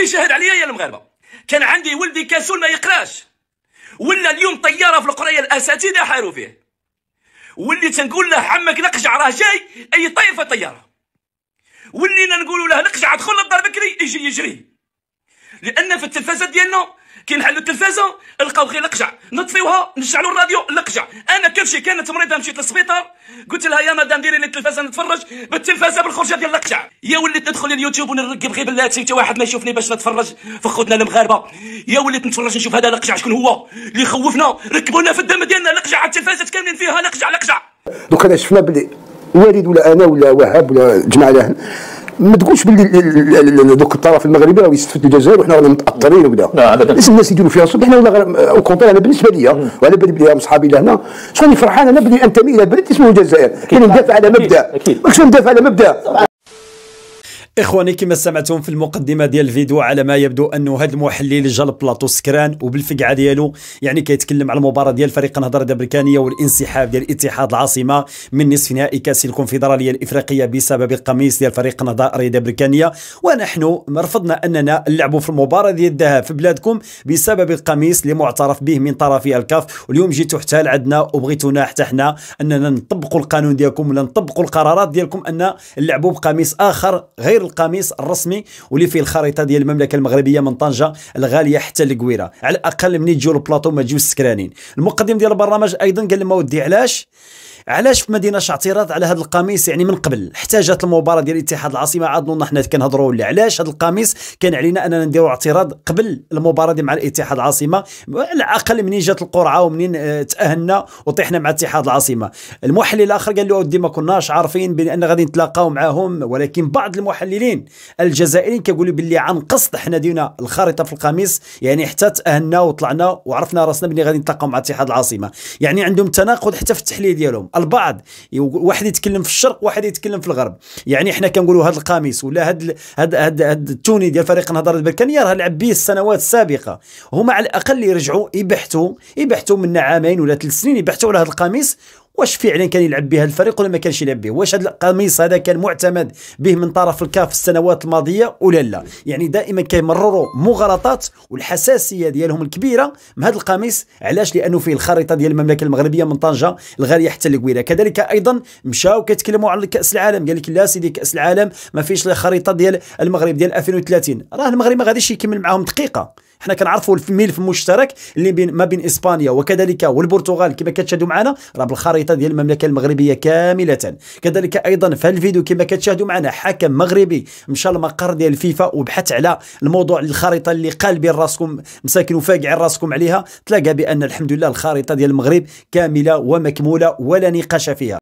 ربي شاهد عليا يا المغاربه كان عندي ولدي كسول ما يقراش ولا اليوم طياره في القريه الاساتذه حاروا فيه واللي تنقول له عمك نقجع راه جاي اي طايفه طياره واللي نقولوا له نقجع دخل للدار بكري يجي يجري لان في التلفازه ديالنا كي نحلوا التلفازه نلقاو غير القجع نطفيوها نشعلوا الراديو القجع انا كلشي كانت مريضه مشيت للسبيطار قلت لها يا مدام ديري لي التلفازه نتفرج بالتلفازه بالخرجه ديال القجع يا وليت ندخل اليوتيوب ونرقب غير بلاتي حتى واحد ما يشوفني باش نتفرج في خوتنا المغاربه يا وليت نتفرج نشوف هذا القجع شكون هو اللي خوفنا ركبوا لنا في الدم ديالنا القجع التلفازات كاملين فيها القجع القجع دوك انا شفنا بلي والد ولا انا ولا وهاب ولا جماعه ما تقولش باللي دوك الطرف المغربي راه يستفد الجزائر وحنا رانا متاثرين وكذا ليس الناس يديروا فيها صوب حنا او كونتر انا بالنسبه لي وعلى بالي بلي صحابي لهنا شكون فرحان انا بلي انتمي الى بلد اسمه الجزائر كاين ندافع على مبدا ماكش ندافع على مبدا اخواني كما سمعتم في المقدمه ديال الفيديو على ما يبدو انه هذا المحلل جا لبلاطو سكران وبالفقعه ديالو يعني كيتكلم على المباراه ديال فريق النهضه البركانيه والانسحاب ديال اتحاد العاصمه من نصف نهائي كاس الكونفدراليه الافريقيه بسبب القميص ديال فريق النهضه الرياضيه ونحن رفضنا اننا نلعبوا في المباراه ديال الذهاب في بلادكم بسبب القميص اللي معترف به من طرف الكاف واليوم جيتوا حتى لعندنا وبغيتونا حتى حنا اننا نطبقوا القانون ديالكم ولا نطبقوا القرارات ديالكم ان نلعبوا بقميص اخر غير القميص الرسمي واللي فيه الخريطه ديال المملكه المغربيه من طنجه الغاليه حتى لكويره على الاقل من تجيو البلاطو ما تجيو سكرانين المقدم ديال البرنامج ايضا قال لهم ودي علاش علاش في مدينه اعتراض على هذا القميص يعني من قبل احتاجت المباراه ديال اتحاد العاصمه عاد حنا كنهضروا ولا علاش هذا القميص كان علينا اننا نديروا اعتراض قبل المباراه دي مع الاتحاد العاصمه على الاقل منين جات القرعه ومنين آه، تاهلنا وطيحنا مع اتحاد العاصمه المحلل الاخر قال له اودي ما كناش عارفين بان غادي نتلاقاو معاهم ولكن بعض المحللين الجزائريين كيقولوا باللي عن قصد حنا دينا الخريطه في القميص يعني حتى تاهلنا وطلعنا وعرفنا راسنا بلي غادي نتلاقاو مع اتحاد العاصمه يعني عندهم تناقض حتى في التحليل ديالهم البعض واحد يتكلم في الشرق واحد يتكلم في الغرب يعني حنا كنقولوا هذا القميص ولا هذا هذا التوني ديال فريق النهضه البركانيه راه لعب به السنوات السابقه هما على الاقل يرجعوا يبحثوا يبحثوا من عامين ولا ثلاث سنين يبحثوا على هذا القميص واش فعلا كان يلعب بها الفريق ولا ما كانش يلعب به واش هذا القميص هذا كان معتمد به من طرف الكاف السنوات الماضيه ولا لا يعني دائما كيمرروا مغالطات والحساسيه ديالهم الكبيره من هذا القميص علاش لانه فيه الخريطه ديال المملكه المغربيه من طنجه الغاليه حتى لكويره كذلك ايضا مشاو كيتكلموا على كاس العالم قال لك لا سيدي كاس العالم ما فيش الخريطه خريطه ديال المغرب ديال 2030 راه المغرب ما غاديش يكمل معاهم دقيقه حنا كنعرفوا الملف المشترك اللي بين ما بين اسبانيا وكذلك والبرتغال كما كتشاهدوا معنا راه بالخريطه ديال المملكه المغربيه كامله كذلك ايضا في الفيديو كما كتشاهدوا معنا حكم مغربي مشى للمقر ديال الفيفا وبحث على الموضوع الخريطه اللي قالبين راسكم مساكن وفاقعين راسكم عليها تلاقى بان الحمد لله الخريطه ديال المغرب كامله ومكموله ولا نقاش فيها